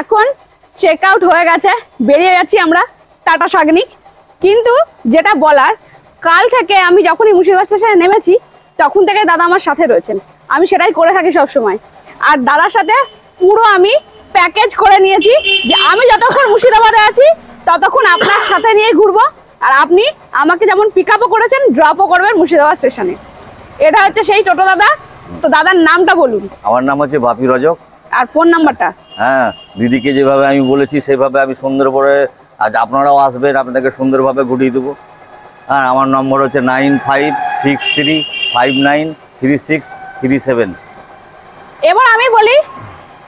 এখন check out হয়ে গেছে বেরিয়ে যাচ্ছি আমরা টাটা সাগনিক কিন্তু যেটা বলার কাল থেকে আমি যখনই মুর্শিদাবাদ স্টেশনে নেমেছি তখন থেকে দাদা আমার সাথে রয়েছেন আমি সেটাই করে থাকি সব সময় আর দাদার সাথে পুরো আমি প্যাকেজ করে নিয়েছি যে আমি যতক্ষণ মুর্শিদাবাদে আছি ততক্ষণ আপনার সাথে নিয়ে ঘুরবো আর আপনি আমাকে যেমন পিক আপও করেছেন ড্রপও করবেন মুর্শিদাবাদ স্টেশনে এটা হচ্ছে সেই টোটো দাদা তো দাদার নামটা বলুন আমার নাম হচ্ছে বাপি রজক আর ফোন নাম্বারটা হ্যাঁ দিদিকে যেভাবে আমি বলেছি সেভাবে আমি সুন্দর করে আজ আপনারাও আসবেন আপনাদেরকে সুন্দরভাবে ঘুরিয়ে দেবো হ্যাঁ আমার নম্বর হচ্ছে nine five six three five nine three six three seven এবার আমি বলি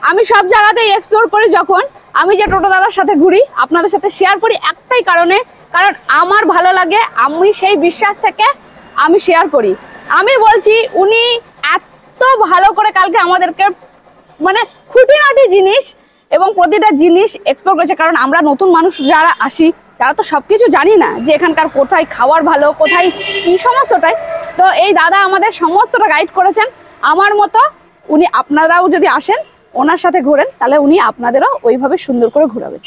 আমি সব জায়গাতেই এক্সপ্লোর করি যখন আমি যে টোটো দাদার সাথে ঘুরি আপনাদের সাথে শেয়ার করি একটাই কারণে কারণ আমার ভালো লাগে আমি সেই বিশ্বাস থেকে আমি শেয়ার করি আমি বলছি উনি এত ভালো করে কালকে আমাদেরকে মানে খুঁটিনাটি জিনিস এবং প্রতিটা জিনিস এক্সপ্লোর করেছে কারণ আমরা নতুন মানুষ যারা আসি তারা তো সব কিছু জানি না যে এখানকার কোথায় খাওয়ার ভালো কোথায় কী সমস্তটাই তো এই দাদা আমাদের সমস্তটা গাইড করেছেন আমার মতো উনি আপনারাও যদি আসেন ওনার সাথে ঘোরেন তাহলে উনি আপনাদেরও ওইভাবে সুন্দর করে ঘোরাবেন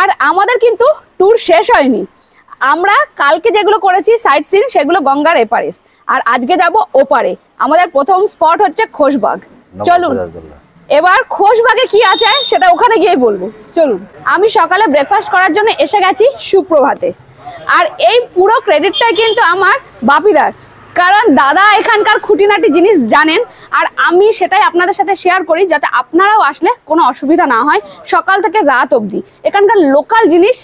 আর আমাদের কিন্তু ট্যুর শেষ হয়নি আমরা কালকে যেগুলো করেছি সাইট সিন সেগুলো গঙ্গার এপারের আর আজকে যাব ওপারে আমাদের প্রথম স্পট হচ্ছে খোশবাগ চলুন এবার খোশবাগে কি আছে সেটা ওখানে গিয়ে বলবো চলুন আমি সকালে ব্রেকফাস্ট করার জন্য এসে গেছি সুপ্রভাতে আর এই পুরো ক্রেডিটটাই কিন্তু আমার বাপিদার কারণ দাদা এখানকার খুঁটিনাটি জিনিস জানেন আর আমি সেটাই আপনাদের সাথে শেয়ার করি যাতে আপনারাও আসলে কোনো অসুবিধা না হয় সকাল থেকে রাত অবধি এখানকার লোকাল জিনিস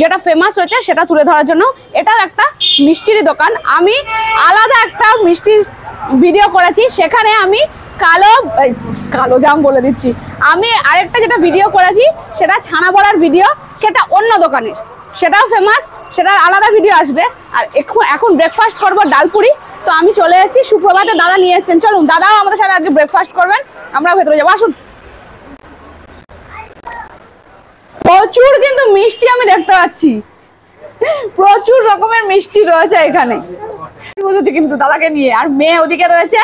যেটা ফেমাস হয়েছে সেটা তুলে ধরার জন্য এটাও একটা মিষ্টির দোকান আমি আলাদা একটা মিষ্টির ভিডিও করেছি সেখানে আমি কালো কালো জাম বলে দিচ্ছি আমি আরেকটা যেটা ভিডিও করেছি সেটা ছানা বড়ার ভিডিও সেটা অন্য দোকানের সেটাও ফেমাস সেটার আলাদা ভিডিও আসবে আর এখন ব্রেকফাস্ট করবো ডালপুরি তো আমি চলে এসেছি সুপ্রভাতে দাদা নিয়ে এসছেন চলুন দাদাও আমাদের সাথে আজকে ব্রেকফাস্ট করবেন আমরা ভেতরে যাবো আসুন প্রচুর কিন্তু মিষ্টি আমি দেখতে পাচ্ছি প্রচুর রকমের মিষ্টি রয়েছে এখানে কিন্তু দাদাকে নিয়ে আর মেয়ে ওদিকে রয়েছে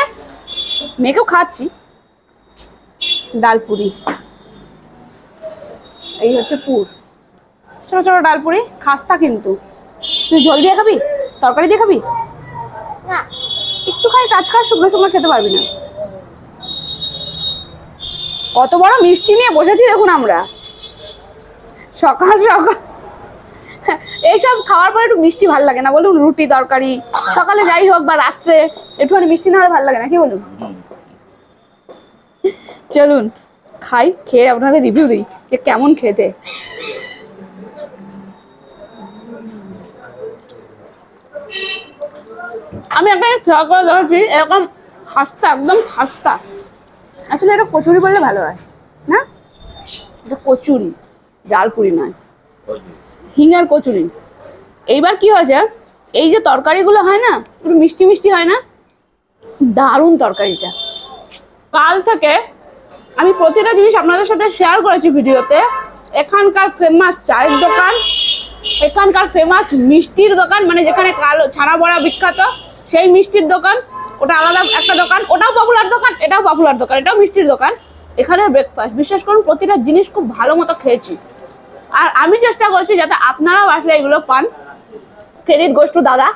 মেয়েকেও খাচ্ছি ডালপুরি এই হচ্ছে পুর ছোট ডাল ডালপুরি খাস্তা কিন্তু তুই জল দিয়ে খাবি তরকারি দিয়ে খাবি একটু খাই কাজ কাজ শুকনো শুকনো খেতে পারবি না কত বড় মিষ্টি নিয়ে বসেছি দেখুন আমরা সকাল সকাল এইসব খাওয়ার পরে একটু মিষ্টি ভাল লাগে না বলুন রুটি তরকারি সকালে যাই হোক বা রাত্রে একটুখানি মিষ্টি না হলে ভালো লাগে না কি বলুন চলুন খাই খেয়ে আপনাদের রিভিউ দিই যে কেমন খেতে আমি আপনাকে খেয়াল করে এরকম খাস্তা একদম খাস্তা আসলে এটা কচুরি বললে ভালো হয় না এটা কচুরি ডালপুরি নয় আর কচুরি এইবার কি হয়েছে এই যে তরকারিগুলো হয় না একটু মিষ্টি মিষ্টি হয় না দারুণ তরকারিটা কাল থেকে আমি প্রতিটা জিনিস আপনাদের সাথে শেয়ার করেছি ভিডিওতে এখানকার ফেমাস চায়ের দোকান এখানকার ফেমাস মিষ্টির দোকান মানে যেখানে কালো ছানা বড়া বিখ্যাত সেই মিষ্টির দোকান ওটা আলাদা একটা দোকান ওটাও পপুলার দোকান এটাও পপুলার দোকান এটাও মিষ্টির দোকান এখানে ব্রেকফাস্ট বিশ্বাস করুন প্রতিটা জিনিস খুব ভালো মতো খেয়েছি আর আমি চেষ্টা করছি যাতে আপনারাও আসলে এগুলো পান ক্রেডিট গোস দাদা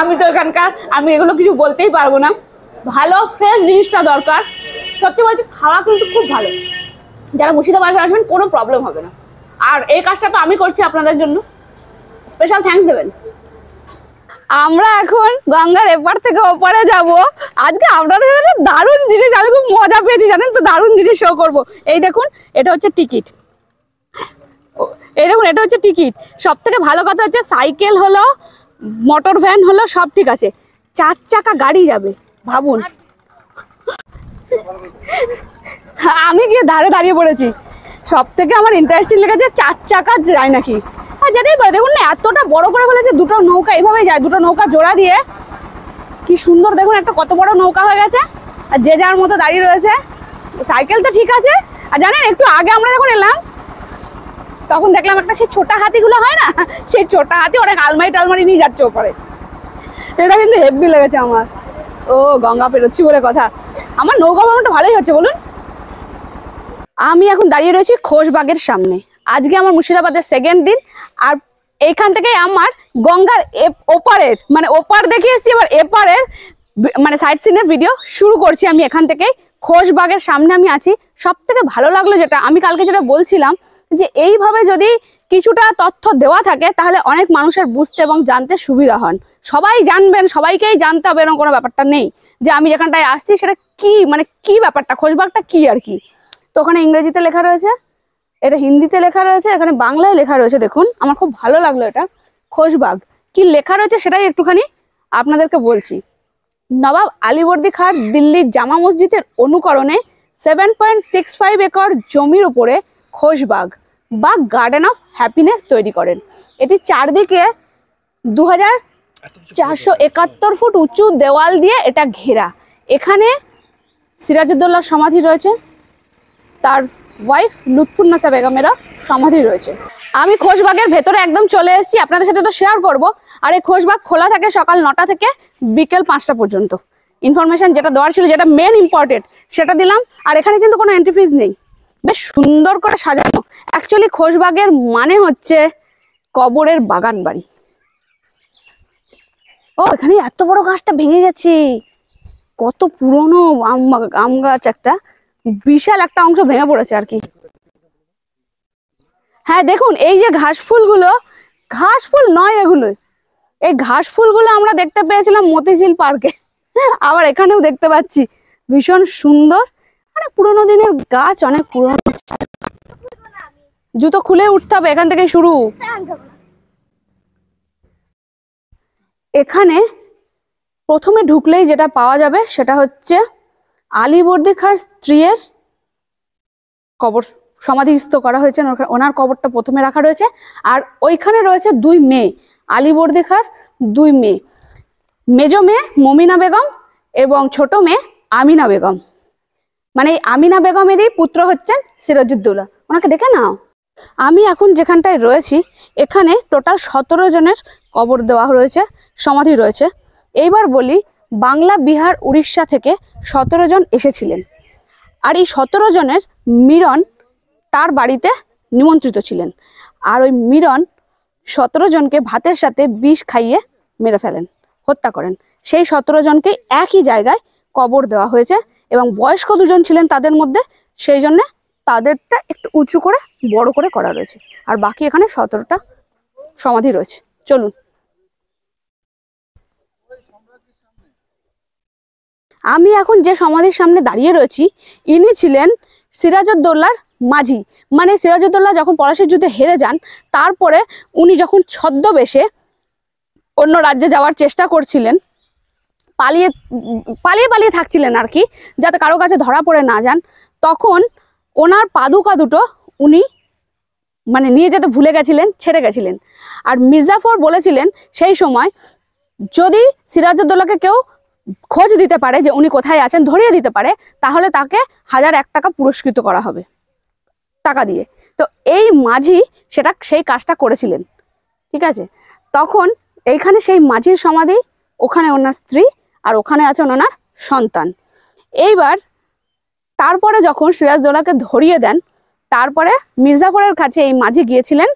আমি তো এখানকার আমি এগুলো কিছু বলতেই পারবো না ভালো ফ্রেশ জিনিসটা দরকার সত্যি বলছি খাওয়া কিন্তু খুব ভালো যারা মুর্শিদাবাদ আসবেন কোনো প্রবলেম হবে না আর এই কাজটা তো আমি করছি আপনাদের জন্য স্পেশাল থ্যাংকস দেবেন আমরা এখন গঙ্গার এপার থেকে ওপারে যাব আজকে আপনাদের দারুণ জিনিস আমি খুব মজা পেয়েছি জানেন তো দারুণ জিনিস শো করবো এই দেখুন এটা হচ্ছে টিকিট এই দেখুন এটা হচ্ছে টিকিট সব থেকে ভালো কথা হচ্ছে সাইকেল হলো মোটর ভ্যান হলো সব ঠিক আছে চার চাকা গাড়ি যাবে ভাবুন আমি গিয়ে ধারে দাঁড়িয়ে পড়েছি সব থেকে আমার ইন্টারেস্টিং লেগেছে চার চাকা যায় নাকি হ্যাঁ যেতেই পারে দেখুন না এতটা বড় করে ফেলেছে দুটো নৌকা এভাবেই যায় দুটো নৌকা জোড়া দিয়ে কি সুন্দর দেখুন একটা কত বড় নৌকা হয়ে গেছে আর যে যার মতো দাঁড়িয়ে রয়েছে সাইকেল তো ঠিক আছে আর জানেন একটু আগে আমরা যখন এলাম তখন দেখলাম একটা সেই ছোটা হাতিগুলো হয় না সেই ছোটা হাতি অনেক আলমারি টালমারি নিয়ে যাচ্ছে ওপরে এটা কিন্তু হেভি লেগেছে আমার ও গঙ্গা পেরোচ্ছি বলে কথা আমার নৌকা ভ্রমণটা ভালোই হচ্ছে বলুন আমি এখন দাঁড়িয়ে রয়েছি খোশবাগের সামনে আজকে আমার মুর্শিদাবাদের সেকেন্ড দিন আর এইখান থেকে আমার গঙ্গার ওপারের মানে ওপার দেখে এসেছি এবার এপারের মানে সাইড সিনের ভিডিও শুরু করছি আমি এখান থেকে খোশবাগের সামনে আমি আছি সব থেকে ভালো লাগলো যেটা আমি কালকে যেটা বলছিলাম যে এইভাবে যদি কিছুটা তথ্য দেওয়া থাকে তাহলে অনেক মানুষের বুঝতে এবং জানতে সুবিধা হন সবাই জানবেন সবাইকেই জানতে হবে এরকম কোনো ব্যাপারটা নেই যে আমি যেখানটায় আসছি সেটা কি মানে কি ব্যাপারটা খোঁজবাগটা কি আর কি তো ওখানে ইংরেজিতে লেখা রয়েছে এটা হিন্দিতে লেখা রয়েছে এখানে বাংলায় লেখা রয়েছে দেখুন আমার খুব ভালো লাগলো এটা খোশবাগ কি লেখা রয়েছে সেটাই একটুখানি আপনাদেরকে বলছি নবাব আলিবর্দি খার দিল্লির জামা মসজিদের অনুকরণে seven point six five acre জমির উপরে খোশবাগ বা গার্ডেন অফ হ্যাপিনেস তৈরি করেন এটি চারদিকে দু চারশো একাত্তর ফুট উঁচু দেওয়াল দিয়ে এটা ঘেরা এখানে সিরাজউদ্দৌলার সমাধি রয়েছে তার ওয়াইফ লুৎফুন্নাসা বেগমেরা সমাধি রয়েছে আমি খোশবাগের ভেতরে একদম চলে এসেছি আপনাদের সাথে তো শেয়ার করব আর এই খোশবাগ খোলা থাকে সকাল নটা থেকে বিকেল পাঁচটা পর্যন্ত ইনফরমেশন যেটা দেওয়ার ছিল যেটা মেন ইম্পর্টেন্ট সেটা দিলাম আর এখানে কিন্তু কোনো এন্ট্রি ফিজ নেই বেশ সুন্দর করে সাজানো অ্যাকচুয়ালি খোশবাগের মানে হচ্ছে কবরের বাগান বাড়ি ও এখানে এত বড় গাছটা ভেঙে গেছে কত পুরনো আম আম গাছ একটা বিশাল একটা অংশ ভেঙে পড়েছে আর কি হ্যাঁ দেখুন এই যে ঘাস ফুলগুলো ঘাস ফুল নয় এগুলো এই ঘাস ফুলগুলো আমরা দেখতে পেয়েছিলাম মতিঝিল পার্কে আবার এখানেও দেখতে পাচ্ছি ভীষণ সুন্দর অনেক পুরোনো দিনের গাছ অনেক পুরোনো জুতো খুলে উঠতে হবে এখান থেকে শুরু এখানে প্রথমে ঢুকলেই যেটা পাওয়া যাবে সেটা হচ্ছে আলিবর্দি খার স্ত্রীর কবর সমাধিস্থ করা হয়েছে ওনার কবরটা প্রথমে রাখা রয়েছে আর ওইখানে রয়েছে দুই মেয়ে আলিবর্দি খার দুই মেয়ে মেজ মেয়ে মমিনা বেগম এবং ছোট মেয়ে আমিনা বেগম মানে আমিনা বেগমেরই পুত্র হচ্ছেন সিরাজুদ্দৌলা ওনাকে ডেকে নাও আমি এখন যেখানটায় রয়েছি এখানে টোটাল সতেরো জনের কবর দেওয়া রয়েছে সমাধি রয়েছে এইবার বলি বাংলা বিহার উড়িষ্যা থেকে সতেরো জন এসেছিলেন আর এই সতেরো জনের মিরন তার বাড়িতে নিমন্ত্রিত ছিলেন আর ওই মিরন সতেরো জনকে ভাতের সাথে বিষ খাইয়ে মেরে ফেলেন হত্যা করেন সেই সতেরো জনকে একই জায়গায় কবর দেওয়া হয়েছে এবং বয়স্ক দুজন ছিলেন তাদের মধ্যে সেই জন্যে তাদেরটা একটু উঁচু করে বড় করে করা রয়েছে আর বাকি এখানে সতেরোটা সমাধি রয়েছে চলুন আমি এখন যে সমাধির সামনে দাঁড়িয়ে রয়েছি ইনি ছিলেন সিরাজউদ্দৌল্লার মাঝি মানে সিরাজউদ্দৌল্লা যখন পলাশের যুদ্ধে হেরে যান তারপরে উনি যখন ছদ্মবেশে অন্য রাজ্যে যাওয়ার চেষ্টা করছিলেন পালিয়ে পালিয়ে পালিয়ে থাকছিলেন আর কি যাতে কারো কাছে ধরা পড়ে না যান তখন ওনার পাদুকা দুটো উনি মানে নিয়ে যেতে ভুলে গেছিলেন ছেড়ে গেছিলেন আর মির্জাফর বলেছিলেন সেই সময় যদি সিরাজউদ্দৌলাকে কেউ খোঁজ দিতে পারে যে উনি কোথায় আছেন ধরিয়ে দিতে পারে তাহলে তাকে হাজার এক টাকা পুরস্কৃত করা হবে টাকা দিয়ে তো এই মাঝি সেটা সেই কাজটা করেছিলেন ঠিক আছে তখন এইখানে সেই মাঝির সমাধি ওখানে ওনার স্ত্রী আর ওখানে আছেন ওনার সন্তান এইবার তারপরে যখন সিরাজদৌলাকে ধরিয়ে দেন তারপরে মির্জাফরের কাছে এই মাঝি গিয়েছিলেন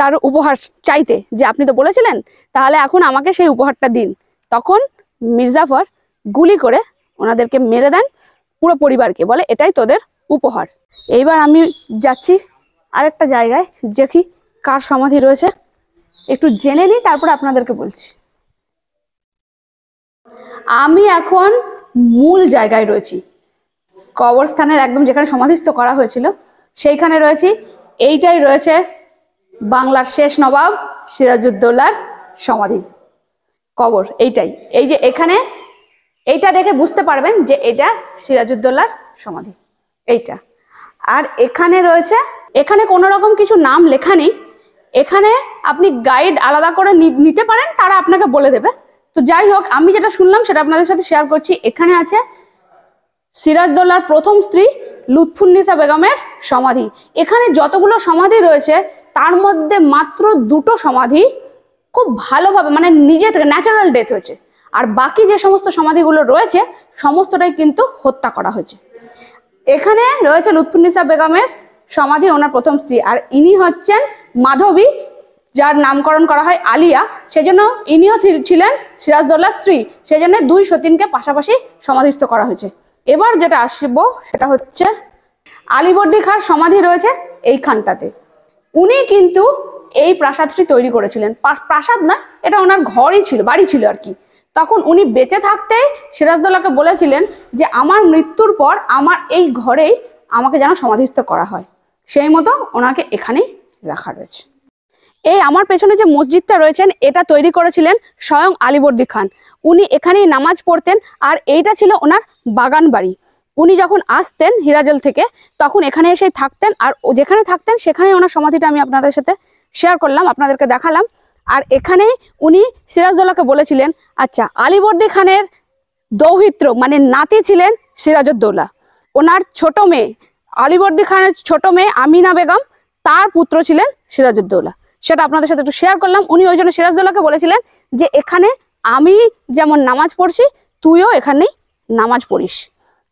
তার উপহার চাইতে যে আপনি তো বলেছিলেন তাহলে এখন আমাকে সেই উপহারটা দিন তখন মির্জাফর গুলি করে ওনাদেরকে মেরে দেন পুরো পরিবারকে বলে এটাই তোদের উপহার এইবার আমি যাচ্ছি আরেকটা জায়গায় দেখি কার সমাধি রয়েছে একটু জেনে নিই তারপরে আপনাদেরকে বলছি আমি এখন মূল জায়গায় রয়েছি কবরস্থানের একদম যেখানে সমাধিস্থ করা হয়েছিল সেইখানে রয়েছি এইটাই রয়েছে বাংলার শেষ নবাব সিরাজুদ্দৌল্লার সমাধি কবর এইটাই এই যে এখানে এইটা দেখে বুঝতে পারবেন যে এটা সিরাজুদ্দৌল্লার সমাধি এইটা আর এখানে রয়েছে এখানে কোনো রকম কিছু নাম লেখা নেই এখানে আপনি গাইড আলাদা করে নিতে পারেন তারা আপনাকে বলে দেবে তো যাই হোক আমি যেটা শুনলাম সেটা আপনাদের সাথে শেয়ার করছি এখানে আছে সিরাজদোল্লার প্রথম স্ত্রী লুৎফুন্নিসা বেগমের সমাধি এখানে যতগুলো সমাধি রয়েছে তার মধ্যে মাত্র দুটো সমাধি খুব ভালোভাবে মানে নিজে থেকে ন্যাচারাল ডেথ হয়েছে আর বাকি যে সমস্ত সমাধিগুলো রয়েছে সমস্তটাই কিন্তু হত্যা করা হয়েছে এখানে রয়েছে লুৎফুন্নিসা বেগমের সমাধি ওনার প্রথম স্ত্রী আর ইনি হচ্ছেন মাধবী যার নামকরণ করা হয় আলিয়া সেজন্য ইনিও ছিলেন সিরাজদৌল্লার স্ত্রী সেজন্য দুই সতীনকে পাশাপাশি সমাধিস্থ করা হয়েছে এবার যেটা আসব সেটা হচ্ছে আলিবর্দি খার সমাধি রয়েছে এইখানটাতে উনি কিন্তু এই প্রাসাদটি তৈরি করেছিলেন প্রাসাদ না এটা ওনার ঘরই ছিল বাড়ি ছিল আর কি তখন উনি বেঁচে থাকতে সিরাজদৌল্লাকে বলেছিলেন যে আমার মৃত্যুর পর আমার এই ঘরেই আমাকে যেন সমাধিস্থ করা হয় সেই মতো ওনাকে এখানেই রাখা রয়েছে এই আমার পেছনে যে মসজিদটা রয়েছেন এটা তৈরি করেছিলেন স্বয়ং আলিবর্দী খান উনি এখানেই নামাজ পড়তেন আর এইটা ছিল ওনার বাগান বাড়ি উনি যখন আসতেন হিরাজল থেকে তখন এখানে এসেই থাকতেন আর যেখানে থাকতেন সেখানেই ওনার সমাধিটা আমি আপনাদের সাথে শেয়ার করলাম আপনাদেরকে দেখালাম আর এখানে উনি সিরাজদৌল্লাকে বলেছিলেন আচ্ছা আলিবর্দি খানের দৌহিত্র মানে নাতি ছিলেন সিরাজউদ্দৌলা ওনার ছোট মেয়ে আলিবর্দী খানের ছোট মেয়ে আমিনা বেগম তার পুত্র ছিলেন সিরাজদ্দৌল্লা সেটা আপনাদের সাথে একটু শেয়ার করলাম উনি ওই জন্য সিরাজদোল্লাকে বলেছিলেন যে এখানে আমি যেমন নামাজ পড়ছি তুইও এখানেই নামাজ পড়িস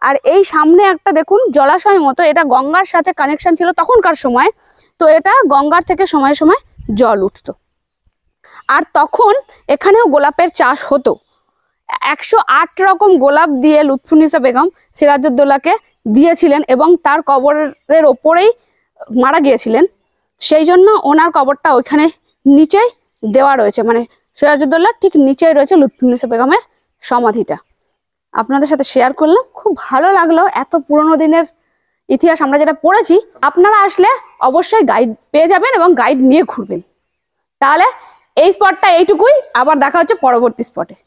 আর এই সামনে একটা দেখুন জলাশয় মতো এটা গঙ্গার সাথে কানেকশন ছিল তখনকার সময় তো এটা গঙ্গার থেকে সময় সময় জল উঠত আর তখন এখানেও গোলাপের চাষ হতো একশো আট রকম গোলাপ দিয়ে লুৎফুনিসা বেগম সিরাজউদ্দৌলাকে দিয়েছিলেন এবং তার কবরের ওপরেই মারা গিয়েছিলেন সেই জন্য ওনার কবরটা ওইখানে নিচেই দেওয়া রয়েছে মানে সিরাজুদ্দোল্লার ঠিক নিচেই রয়েছে লুৎফুন্নেসা বেগমের সমাধিটা আপনাদের সাথে শেয়ার করলাম খুব ভালো লাগলো এত পুরনো দিনের ইতিহাস আমরা যেটা পড়েছি আপনারা আসলে অবশ্যই গাইড পেয়ে যাবেন এবং গাইড নিয়ে ঘুরবেন তাহলে এই স্পটটা এইটুকুই আবার দেখা হচ্ছে পরবর্তী স্পটে